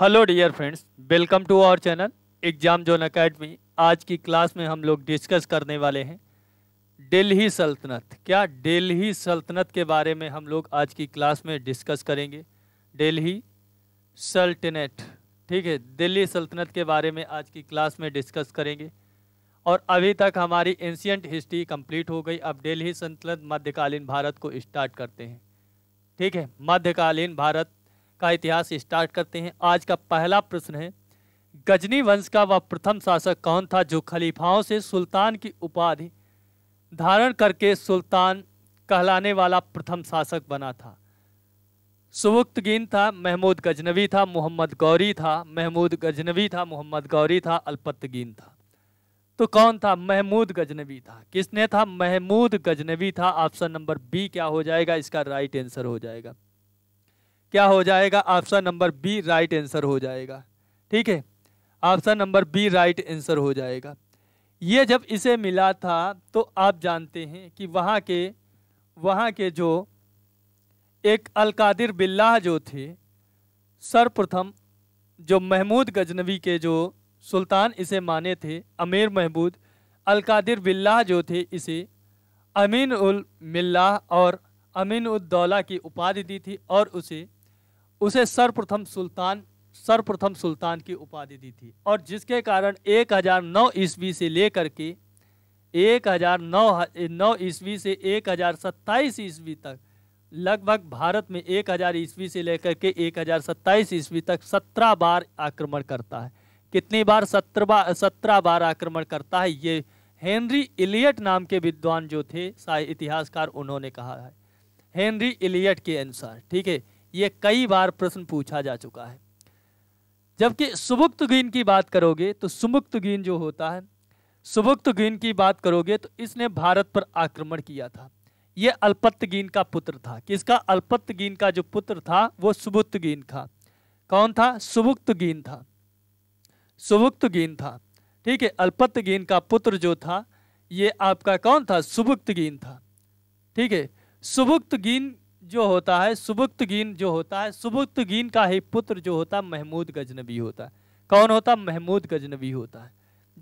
hello dear friends welcome to our channel Exam Zone Academy आज की class में हम लोग डिस्कस करने वाले हैं दिल्ली सल्तनत क्या दिल्ली सल्तनत के बारे में हम लोग आज की क्लास में डिस्कस करेंगे दिल्ली सल्तनत ठीक है दिल्ली सल्तनत के बारे में आज की क्लास में डिस्कस करेंगे और अभी तक हमारी एंशियंट हिस्ट्री कंप्लीट हो गई अब दिल्ली सल्तनत मध्यकालीन भारत को स्टार्ट करते हैं ठीक है मध्यकालीन भारत का इतिहास स्टार्ट करते हैं आज का पहला प्रश्न है गजनी वंश का वह प्रथम शासक कौन था जो खलीफाओं से सुल्तान की उपाधि धारण करके सुल्तान कहलाने वाला प्रथम शासक बना था सुबुक्तगीन था महमूद गजनवी था मोहम्मद गौरी था महमूद गजनवी था मोहम्मद गौरी था अल्पतगीन था तो कौन था महमूद गजनवी था किसने था महमूद गजनवी था ऑप्शन नंबर बी क्या हो जाएगा इसका राइट आंसर हो जाएगा क्या हो जाएगा option number B right answer हो जाएगा ठीक है option number B right answer हो जाएगा ये जब इसे मिला था तो आप जानते हैं कि वहाँ के वहाँ के जो एक अलकादिर बिल्ला जो थे सर्वप्रथम जो महमूद गजनवी के जो सुल्तान इसे माने थे अमीर महमूद अलकादिर बिल्ला जो थे इसे अमीन उल मिल्ला और अमीन उद्दौला की उपाधि दी थी और उसे उसे सर्वप्रथम सुल्तान सर्वप्रथम सुल्तान की उपाधि दी थी और जिसके कारण 1009 ईस्वी से लेकर के 1009 ईस्वी से 1027 ईस्वी तक लगभग भारत में 1000 ईस्वी से लेकर के 1027 ईस्वी तक 17 बार आक्रमण करता है कितनी बार सत्रह बार बार आक्रमण करता है ये हेनरी इलियट नाम के विद्वान जो थे इतिहासकार उन्होंने कहा है हेनरी इलियट के अनुसार ठीक है ये कई बार प्रश्न पूछा जा चुका है जबकि सुबुक्त गीन की बात करोगे तो सुबुक्त गीन जो होता है सुबुक्त गीन की बात करोगे तो इसने भारत पर आक्रमण किया था ये अल्पत्तगीन का पुत्र था किसका अल्पत्तगीन का जो पुत्र था वो गिन था कौन था सुबुक्तगीन था सुबुक्तगीन था ठीक है गिन का पुत्र जो था ये आपका कौन था सुबुक्तगीन था ठीक है गीन जो होता है सुबुक्तगीन जो होता है सुबुक्त गीन का ही पुत्र जो होता है महमूद गजनबी होता है कौन होता है महमूद गजनबी होता है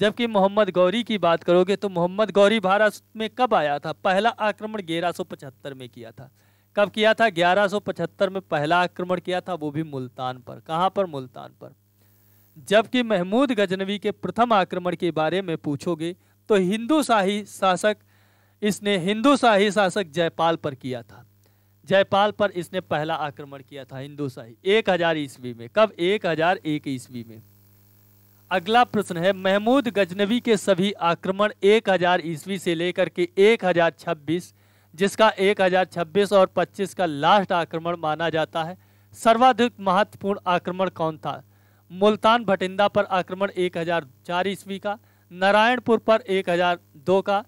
जबकि मोहम्मद गौरी की बात करोगे तो मोहम्मद गौरी भारत में कब आया था पहला आक्रमण 1175 में किया था कब किया था 1175 में पहला आक्रमण किया था वो भी मुल्तान पर कहाँ पर मुल्तान पर जबकि महमूद गजनवी के प्रथम आक्रमण के बारे में पूछोगे तो हिंदू शाही शासक इसने हिंदू शाही शासक जयपाल पर किया था जयपाल पर इसने पहला आक्रमण किया था शाही एक हजार ईस्वी में कब एक हजार एक ईस्वी में अगला प्रश्न है महमूद गजनवी के सभी आक्रमण एक हजार ईस्वी से लेकर के एक हजार छब्बीस जिसका एक हजार छब्बीस और पच्चीस का लास्ट आक्रमण माना जाता है सर्वाधिक महत्वपूर्ण आक्रमण कौन था मुल्तान भटिंदा पर आक्रमण एक हजार चार ईस्वी का नारायणपुर पर एक हजार दो का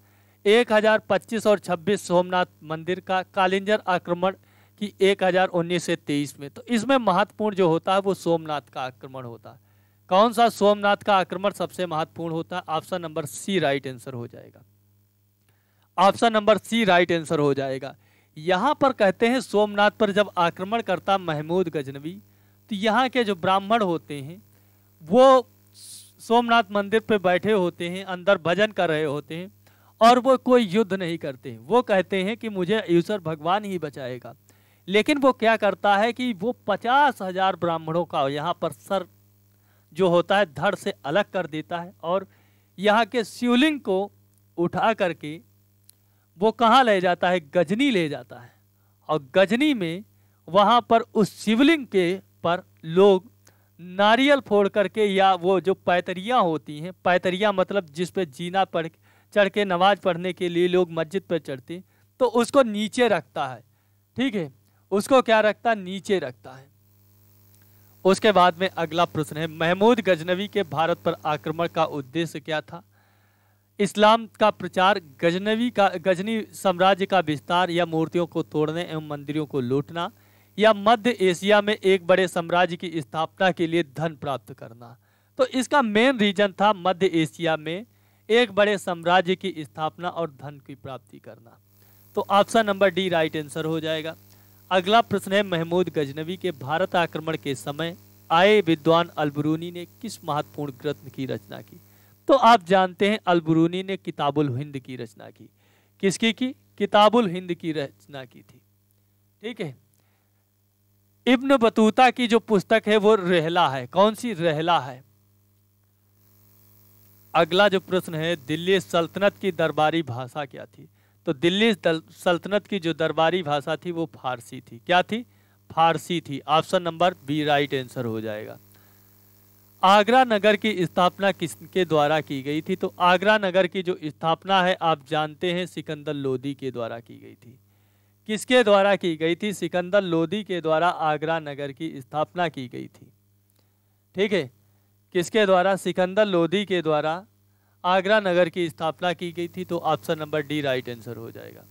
एक हज़ार पच्चीस और छब्बीस सोमनाथ मंदिर का कालिंजर आक्रमण की उन्नीस से तेईस में तो इसमें महत्वपूर्ण जो होता है वो सोमनाथ का आक्रमण होता है कौन सा सोमनाथ का आक्रमण सबसे महत्वपूर्ण होता है option number C right answer हो जाएगा option number C right answer हो जाएगा यहाँ पर कहते हैं सोमनाथ पर जब आक्रमण करता महमूद गजनवी तो यहाँ के जो ब्राह्मण होते हैं वो सोमनाथ मंदिर पर बैठे होते हैं अंदर भजन कर रहे होते हैं और वो कोई युद्ध नहीं करते वो कहते हैं कि मुझे ईश्वर भगवान ही बचाएगा लेकिन वो क्या करता है कि वो पचास हजार ब्राह्मणों का यहाँ पर सर जो होता है धड़ से अलग कर देता है और यहाँ के शिवलिंग को उठा करके वो कहाँ ले जाता है गजनी ले जाता है और गजनी में वहाँ पर उस शिवलिंग के पर लोग नारियल फोड़ करके या वो जो पैतरियाँ होती हैं पैतरियाँ मतलब जिस पे जीना पड़ चढ़ के नमाज पढ़ने के लिए लोग मस्जिद पर चढ़ते तो उसको नीचे रखता है ठीक है उसको क्या रखता नीचे रखता है उसके बाद में अगला प्रश्न है महमूद गजनवी के भारत पर आक्रमण का उद्देश्य क्या था इस्लाम का प्रचार गजनवी का गजनी साम्राज्य का विस्तार या मूर्तियों को तोड़ने एवं मंदिरों को लूटना या मध्य एशिया में एक बड़े साम्राज्य की स्थापना के लिए धन प्राप्त करना तो इसका मेन रीजन था मध्य एशिया में एक बड़े साम्राज्य की स्थापना और धन की प्राप्ति करना तो option number D right answer हो जाएगा अगला प्रश्न है महमूद गजनवी के भारत आक्रमण के समय आए विद्वान अलबरूनी ने किस महत्वपूर्ण ग्रंथ की रचना की तो आप जानते हैं अलबरूनी ने किताबुल हिंद की रचना की किसकी की किताबुल हिंद की रचना की थी ठीक है इब्न बतूता की जो पुस्तक है वो रहला है कौन सी रहला है अगला जो प्रश्न है दिल्ली सल्तनत की दरबारी भाषा क्या थी तो दिल्ली सल्तनत की जो दरबारी भाषा थी वो फारसी थी क्या थी फारसी थी option number B right answer हो जाएगा आगरा नगर की स्थापना किसके द्वारा की गई थी तो आगरा नगर की जो स्थापना है आप जानते हैं सिकंदर लोदी के द्वारा की गई थी किसके द्वारा की गई थी सिकंदर लोदी के द्वारा आगरा नगर की स्थापना की गई थी ठीक है किसके द्वारा सिकंदर लोधी के द्वारा आगरा नगर की स्थापना की गई थी तो option number D right answer हो जाएगा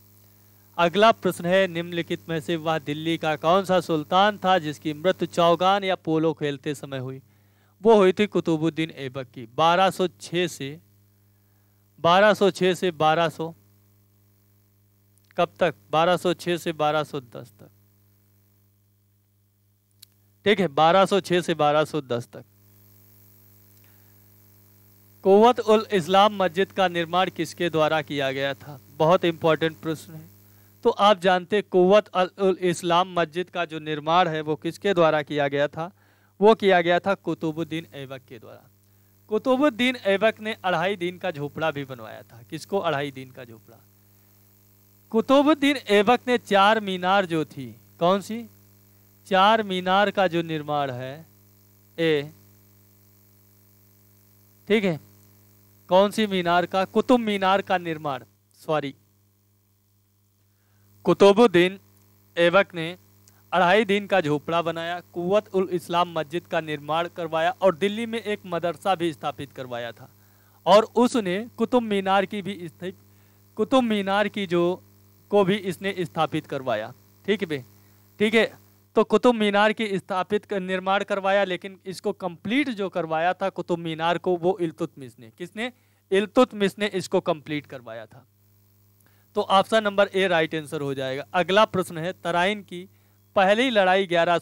अगला प्रश्न है निम्नलिखित में से वह दिल्ली का कौन सा सुल्तान था जिसकी मृत्यु चौगान या पोलो खेलते समय हुई वो हुई थी कुतुबुद्दीन ऐबक की 1206 से 1206 से 1200 कब तक 1206 से 1210 तक ठीक है 1206 से 1210 तक कुत उल इस्लाम मस्जिद का निर्माण किसके द्वारा किया गया था बहुत इंपॉर्टेंट प्रश्न है तो आप जानते कुत उल इस्लाम मस्जिद का जो निर्माण है वो किसके द्वारा किया गया था वो किया गया था कुतुबुद्दीन ऐबक के द्वारा कुतुबुद्दीन ऐबक ने अढ़ाई दिन का झोपड़ा भी बनवाया था किसको अढ़ाई दिन का झोपड़ा कुतुबुद्दीन ऐबक ने चार मीनार जो थी कौन सी चार मीनार का जो निर्माण है ए ठीक है कौन सी मीनार का कुतुब मीनार का निर्माण सॉरी कुतुबुद्दीन एवक ने अढ़ाई दिन का झोपड़ा बनाया कुत उल इस्लाम मस्जिद का निर्माण करवाया और दिल्ली में एक मदरसा भी स्थापित करवाया था और उसने कुतुब मीनार की भी स्थित कुतुब मीनार की जो को भी इसने स्थापित करवाया ठीक है ठीक है तो कुतुब मीनार की स्थापित कर निर्माण करवाया लेकिन इसको कंप्लीट जो करवाया था कुतुब मीनार को वो मिस ने किसने मिस ने इसको कंप्लीट करवाया था तो option number A right answer हो जाएगा अगला प्रश्न है तराइन की पहली लड़ाई ग्यारह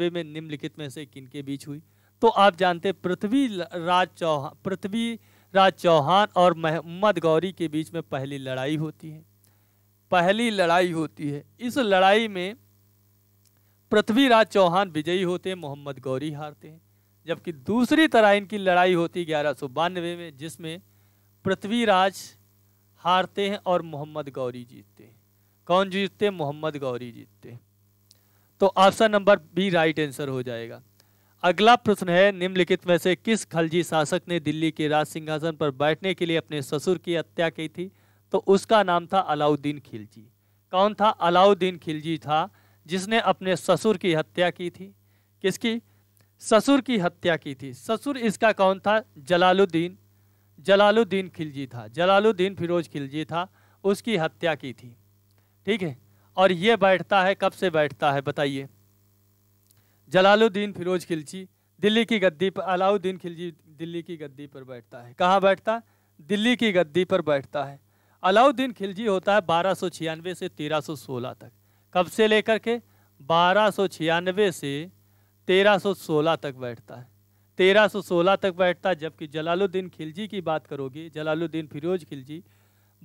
में निम्नलिखित में से के बीच हुई तो आप जानते पृथ्वी राज चौहान पृथ्वी राज चौहान और मोहम्मद गौरी के बीच में पहली लड़ाई होती है पहली लड़ाई होती है इस लड़ाई में पृथ्वीराज चौहान विजयी होते मोहम्मद गौरी हारते हैं जबकि दूसरी तरह इनकी लड़ाई होती ग्यारह सौ बानवे में जिसमें पृथ्वीराज हारते हैं और मोहम्मद गौरी जीतते हैं कौन जीतते हैं मोहम्मद गौरी जीतते हैं तो option number B right answer हो जाएगा अगला प्रश्न है निम्नलिखित में से किस खलजी शासक ने दिल्ली के राज सिंहासन पर बैठने के लिए अपने ससुर की हत्या की थी तो उसका नाम था अलाउद्दीन खिलजी कौन था अलाउद्दीन खिलजी था जिसने अपने ससुर की हत्या की थी किसकी ससुर की हत्या की थी ससुर इसका कौन था जलालुद्दीन जलालुद्दीन खिलजी था जलालुद्दीन फिरोज खिलजी था उसकी हत्या की थी ठीक है और ये बैठता है कब से बैठता है बताइए जलालुद्दीन फिरोज खिलजी दिल्ली की गद्दी पर अलाउद्दीन खिलजी दिल्ली की गद्दी पर बैठता है कहाँ बैठता है दिल्ली की गद्दी पर बैठता है अलाउद्दीन खिलजी होता है बारह से तेरह तक कब से लेकर के बारह से 1316 तक बैठता है 1316 तक बैठता है जबकि जलालुद्दीन खिलजी की बात करोगे जलालुद्दीन फिरोज खिलजी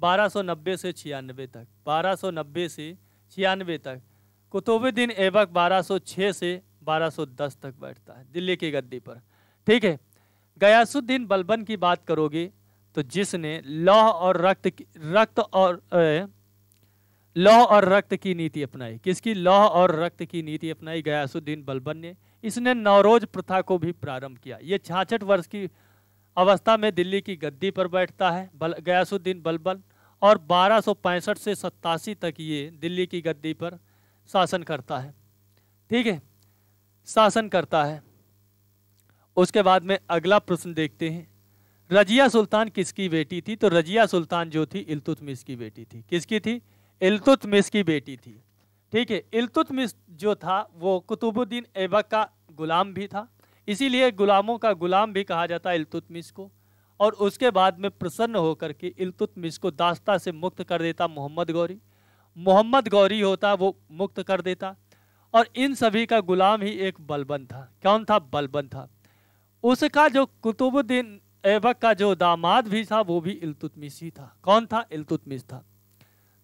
1290 से छियानवे तक 1290 से छियानवे तक कुतुबुद्दीन ऐबक 1206 से 1210 तक बैठता है दिल्ली की गद्दी पर ठीक है गयासुद्दीन बलबन की बात करोगे तो जिसने लौह और रक्त रक्त और ए, लौह और रक्त की नीति अपनाई किसकी लौह और रक्त की नीति अपनाई गयासुद्दीन बलबन ने इसने नवरोज प्रथा को भी प्रारंभ किया ये छाछठ वर्ष की अवस्था में दिल्ली की गद्दी पर बैठता है बल गयासुद्दीन बलबन और बारह से सत्तासी तक ये दिल्ली की गद्दी पर शासन करता है ठीक है शासन करता है उसके बाद में अगला प्रश्न देखते हैं रजिया सुल्तान किसकी बेटी थी तो रजिया सुल्तान जो थी इल्तुतमिश की बेटी थी किसकी थी इल्तुतमिश की बेटी थी ठीक है इल्तुतमिश जो था वो कुतुबुद्दीन ऐबक का गुलाम भी था इसीलिए गुलामों का गुलाम भी कहा जाता है इल्तुतमिश को और उसके बाद में प्रसन्न होकर के इल्तुतमिश को दास्ता से मुक्त कर देता मोहम्मद गौरी मोहम्मद गौरी होता वो मुक्त कर देता और इन सभी का गुलाम ही एक बलबन था कौन था बलबन था उसका जो कुतुबुद्दीन ऐबक का जो दामाद भी था वो भी इलतुतमिस ही था कौन था इलतुतमिस था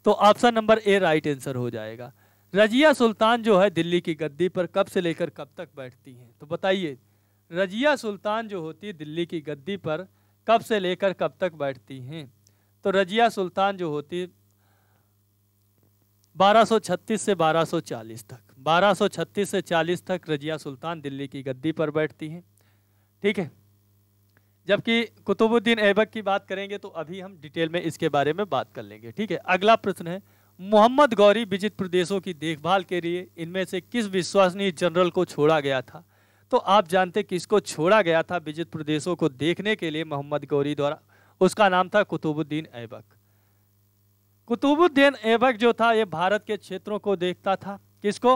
तो option number A right answer हो जाएगा रजिया सुल्तान जो है दिल्ली की गद्दी पर कब से लेकर कब तक बैठती हैं तो बताइए रजिया सुल्तान जो होती है दिल्ली की गद्दी पर कब से लेकर कब तक बैठती हैं तो रजिया सुल्तान जो होती 1236 से 1240 तक 1236 से 40 तक रजिया सुल्तान दिल्ली की गद्दी पर बैठती हैं ठीक है जबकि कुतुबुद्दीन ऐबक की बात करेंगे तो अभी हम डिटेल में इसके बारे में बात कर लेंगे ठीक है अगला प्रश्न है मोहम्मद गौरी विजित प्रदेशों की देखभाल के लिए इनमें से किस विश्वसनीय जनरल को छोड़ा गया था तो आप जानते किसको छोड़ा गया था विजित प्रदेशों को देखने के लिए मोहम्मद गौरी द्वारा उसका नाम था कुतुबुद्दीन ऐबक कुतुबुद्दीन ऐबक जो था ये भारत के क्षेत्रों को देखता था किसको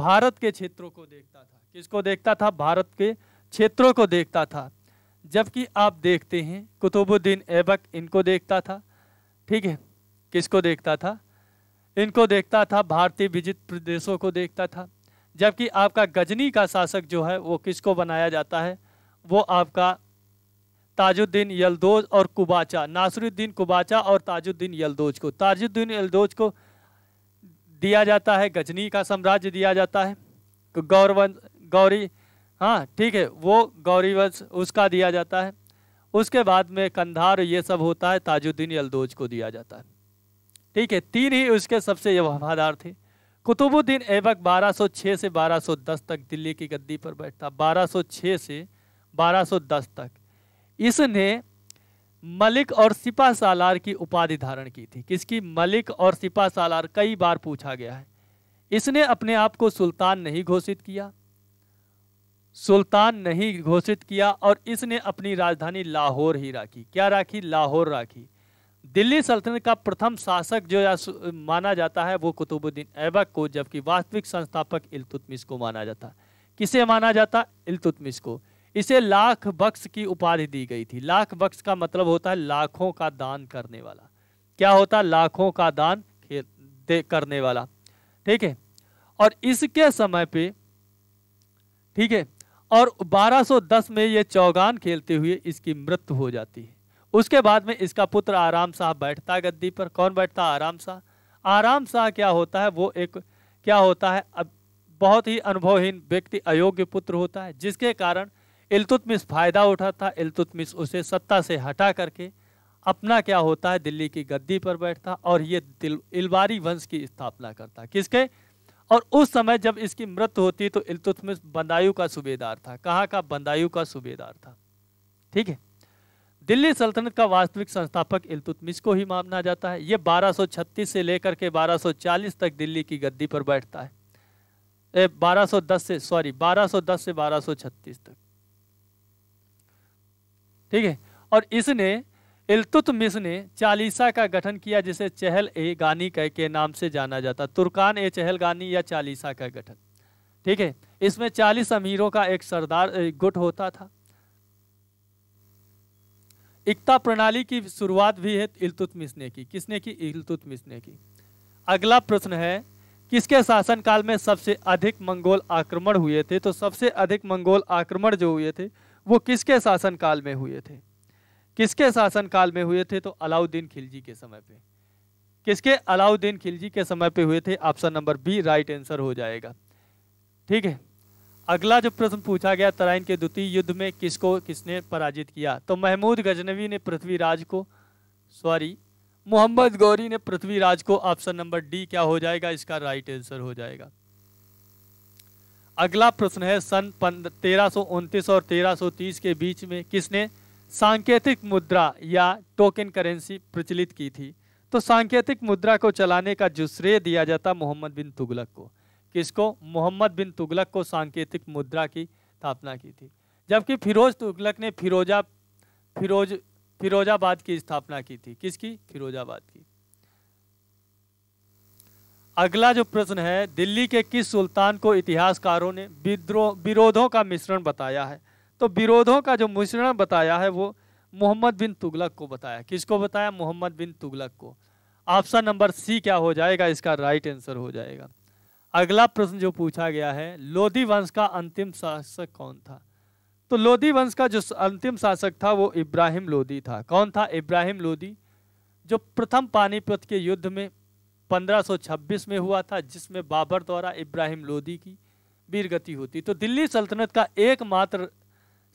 भारत के क्षेत्रों को देखता था किसको देखता था भारत के क्षेत्रों को देखता था जबकि आप देखते हैं कुतुबुद्दीन ऐबक इनको देखता था ठीक है किसको देखता था इनको देखता था भारतीय विजित प्रदेशों को देखता था जबकि आपका गजनी का शासक जो है वो किसको बनाया जाता है वो आपका ताजुद्दीन यलदोज और कुबाचा नासरुद्दीन कुबाचा और ताजुद्दीन यलदोज को ताजुद्दीन यलदोज को दिया जाता है गजनी का साम्राज्य दिया जाता है गौरव गौरी हाँ ठीक है वो गौरीवंश उसका दिया जाता है उसके बाद में कंधार ये सब होता है ताजुद्दीन यलदोज को दिया जाता है ठीक है तीन ही उसके सबसे वफादार थे कुतुबुद्दीन ऐबक 1206 से 1210 तक दिल्ली की गद्दी पर बैठता 1206 से 1210 तक इसने मलिक और सिपा सालार की उपाधि धारण की थी किसकी मलिक और सिपा सालार कई बार पूछा गया है इसने अपने आप को सुल्तान नहीं घोषित किया सुल्तान नहीं घोषित किया और इसने अपनी राजधानी लाहौर ही राखी क्या राखी लाहौर राखी दिल्ली सल्तनत का प्रथम शासक जो या माना जाता है वो कुतुबुद्दीन ऐबक को जबकि वास्तविक संस्थापक इल्तुतमिश को माना जाता किसे माना जाता इल्तुतमिश को इसे लाख बक्स की उपाधि दी गई थी लाख बक्स का मतलब होता है लाखों का दान करने वाला क्या होता लाखों का दान दे करने वाला ठीक है और इसके समय पे ठीक है और 1210 में ये चौगान खेलते हुए इसकी मृत्यु हो जाती है उसके बाद में इसका पुत्र आराम शाह बैठता गद्दी पर कौन बैठता आराम शाह आराम शाह क्या होता है वो एक क्या होता है अब बहुत ही अनुभवहीन व्यक्ति अयोग्य पुत्र होता है जिसके कारण इलतुतमिस फायदा उठाता इलतुतमिस उसे सत्ता से हटा करके अपना क्या होता है दिल्ली की गद्दी पर बैठता और ये दिल इलवारी वंश की स्थापना करता किसके और उस समय जब इसकी मृत्यु होती तो इल्तुतमिश बंदायु का सूबेदार था कहाँ का बंदायु का सूबेदार था ठीक है दिल्ली सल्तनत का वास्तविक संस्थापक इल्तुतमिश को ही माना जाता है ये 1236 से लेकर के 1240 तक दिल्ली की गद्दी पर बैठता है ए, 1210 से सॉरी 1210 से 1236 तक ठीक है और इसने इल्तुतमिश ने चालीसा का गठन किया जिसे चहल ए गानी कह के नाम से जाना जाता तुर्कान ए चहल गानी या चालीसा का गठन ठीक है इसमें चालीस अमीरों का एक सरदार गुट होता था एकता प्रणाली की शुरुआत भी है इल्तुतमिश ने की किसने की इल्तुतमिश ने की अगला प्रश्न है किसके शासनकाल में सबसे अधिक मंगोल आक्रमण हुए थे तो सबसे अधिक मंगोल आक्रमण जो हुए थे वो किसके शासनकाल में हुए थे किसके शासनकाल में हुए थे तो अलाउद्दीन खिलजी के समय पे किसके अलाउद्दीन खिलजी के समय पे हुए थे option number B right answer हो जाएगा ठीक है अगला जो प्रश्न पूछा गया तराइन के द्वितीय युद्ध में किसको किसने पराजित किया तो महमूद गजनवी ने पृथ्वीराज को सॉरी मोहम्मद गौरी ने पृथ्वीराज को ऑप्शन नंबर डी क्या हो जाएगा इसका राइट आंसर हो जाएगा अगला प्रश्न है सन तेरह और तीस के बीच में किसने सांकेतिक मुद्रा या टोकन करेंसी प्रचलित की थी तो सांकेतिक मुद्रा को चलाने का जो श्रेय दिया जाता मोहम्मद बिन तुगलक को किसको मोहम्मद बिन तुगलक को सांकेतिक मुद्रा की स्थापना की थी जबकि फिरोज तुगलक ने फिरोजा फिरोज फिरोजाबाद की स्थापना की थी किसकी फिरोजाबाद की अगला जो प्रश्न है दिल्ली के किस सुल्तान को इतिहासकारों ने विद्रोह विरोधों का मिश्रण बताया है तो विरोधों का जो मिश्रण बताया है वो मोहम्मद बिन तुगलक को बताया किसको बताया मोहम्मद बिन तुगलक को ऑप्शन नंबर सी क्या हो जाएगा इसका राइट आंसर हो जाएगा अगला प्रश्न जो पूछा गया है लोधी वंश का अंतिम शासक कौन था तो लोधी वंश का जो अंतिम शासक था वो इब्राहिम लोधी था कौन था इब्राहिम लोधी जो प्रथम पानीपत के युद्ध में 1526 में हुआ था जिसमें बाबर द्वारा इब्राहिम लोधी की वीरगति होती तो दिल्ली सल्तनत का एकमात्र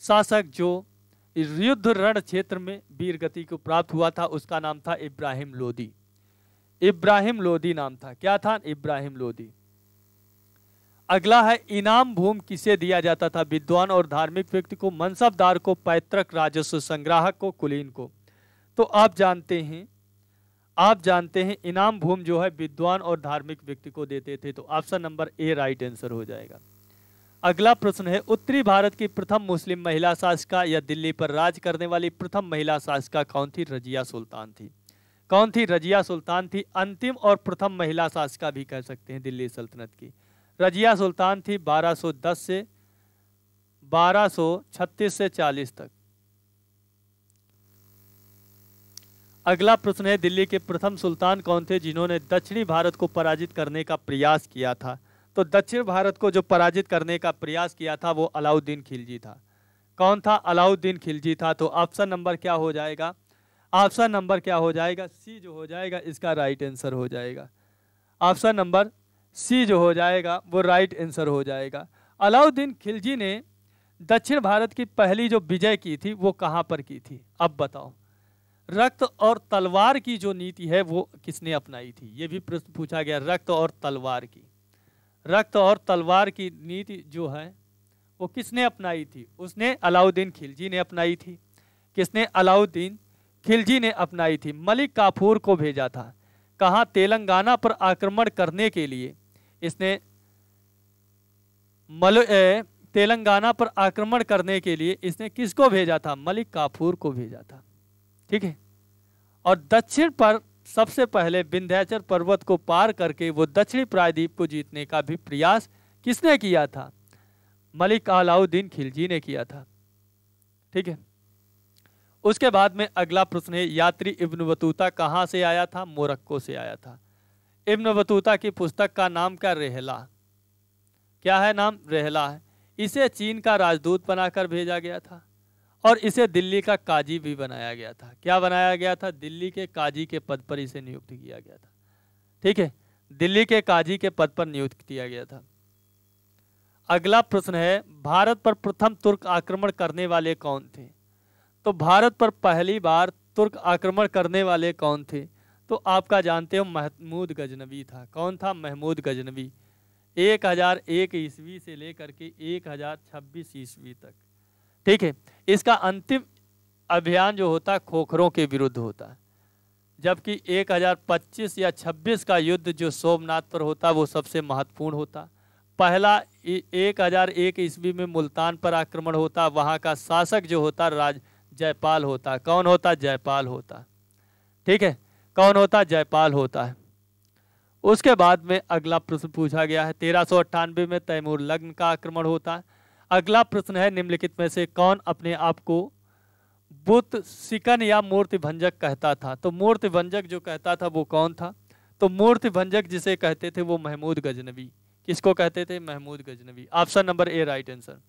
शासक जो युद्ध रण क्षेत्र में वीर गति को प्राप्त हुआ था उसका नाम था इब्राहिम लोदी इब्राहिम लोदी नाम था क्या था इब्राहिम लोदी अगला है इनाम भूम किसे दिया जाता था विद्वान और धार्मिक व्यक्ति को मनसबदार को पैतृक राजस्व संग्राहक को कुलीन को तो आप जानते हैं आप जानते हैं इनाम भूम जो है विद्वान और धार्मिक व्यक्ति को देते थे तो option number A right answer हो जाएगा अगला प्रश्न है उत्तरी भारत की प्रथम मुस्लिम महिला शासिका या दिल्ली पर राज करने वाली प्रथम महिला शासिका कौन थी रजिया सुल्तान थी कौन थी रजिया सुल्तान थी अंतिम और प्रथम महिला शासिका भी कह सकते हैं दिल्ली सल्तनत की रजिया सुल्तान थी 1210 से 1236 से 40 तक अगला प्रश्न है दिल्ली के प्रथम सुल्तान कौन थे जिन्होंने दक्षिणी भारत को पराजित करने का प्रयास किया था तो दक्षिण भारत को जो पराजित करने का प्रयास किया था वो अलाउद्दीन खिलजी था कौन था अलाउद्दीन खिलजी था तो ऑप्शन नंबर क्या हो जाएगा ऑप्शन नंबर क्या हो जाएगा सी जो हो जाएगा इसका राइट आंसर हो जाएगा ऑप्शन नंबर सी जो हो जाएगा वो राइट आंसर हो जाएगा अलाउद्दीन खिलजी ने दक्षिण भारत की पहली जो विजय की थी वो कहाँ पर की थी अब बताओ रक्त और तलवार की जो नीति है वो किसने अपनाई थी ये भी प्रश्न पूछा गया रक्त और तलवार की रक्त और तलवार की नीति जो है वो किसने अपनाई थी उसने अलाउद्दीन खिलजी ने अपनाई थी किसने अलाउद्दीन खिलजी ने अपनाई थी मलिक काफूर को भेजा था कहा तेलंगाना पर आक्रमण करने के लिए इसने मल तेलंगाना पर आक्रमण करने के लिए इसने किसको भेजा था मलिक काफूर को भेजा था ठीक है और दक्षिण पर सबसे पहले विंध्याचल पर्वत को पार करके वो दक्षिणी प्रायद्वीप को जीतने का भी प्रयास किसने किया था मलिक अलाउद्दीन खिलजी ने किया था ठीक है उसके बाद में अगला प्रश्न है यात्री इब्न बतूता कहाँ से आया था मोरक्को से आया था इब्न बतूता की पुस्तक का नाम क्या रेहला क्या है नाम रेहला है इसे चीन का राजदूत बनाकर भेजा गया था और इसे दिल्ली का काजी भी बनाया गया था क्या बनाया गया था दिल्ली के काजी के पद पर इसे नियुक्त किया गया था ठीक है दिल्ली के काजी के पद पर नियुक्त किया गया था अगला प्रश्न है भारत पर प्रथम तुर्क आक्रमण करने वाले कौन थे तो भारत पर पहली बार तुर्क आक्रमण करने वाले कौन थे तो आपका जानते हो महमूद गजनवी था कौन था महमूद गजनवी 1001 ईस्वी से लेकर के 1026 ईस्वी तक ठीक है इसका अंतिम अभियान जो होता है खोखरों के विरुद्ध होता है जबकि 1025 या 26 का युद्ध जो सोमनाथ पर होता वो सबसे महत्वपूर्ण होता पहला 1001 ईस्वी में मुल्तान पर आक्रमण होता वहाँ का शासक जो होता राज जयपाल होता कौन होता जयपाल होता ठीक है कौन होता जयपाल होता है उसके बाद में अगला प्रश्न पूछा गया है तेरह में तैमूर लग्न का आक्रमण होता है अगला प्रश्न है निम्नलिखित में से कौन अपने आप को बुत सिकन या मूर्ति भंजक कहता था तो मूर्ति भंजक जो कहता था वो कौन था तो मूर्ति भंजक जिसे कहते थे वो महमूद गजनवी किसको कहते थे Mahmud Ghaznavi option number A right answer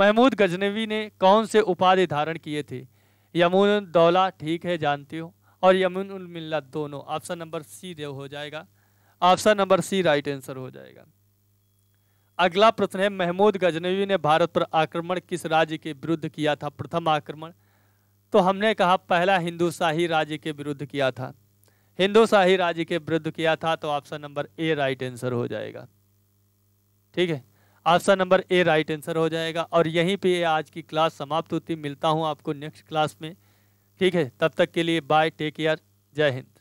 Mahmud Ghaznavi ने कौन से उपाधि धारण किए थे यमुन दौला ठीक है जानते हो और यमुन उल दोनों ऑप्शन नंबर सी हो जाएगा option number C right answer हो जाएगा अगला प्रश्न है महमूद गजनवी ने भारत पर आक्रमण किस राज्य के विरुद्ध किया था प्रथम आक्रमण तो हमने कहा पहला हिंदू शाही राज्य के विरुद्ध किया था हिंदू शाही राज्य के विरुद्ध किया था तो option number A right answer हो जाएगा ठीक है option number A right answer हो जाएगा और यहीं पे आज की क्लास समाप्त होती मिलता हूँ आपको नेक्स्ट क्लास में ठीक है तब तक के लिए बाय टेक केयर जय हिंद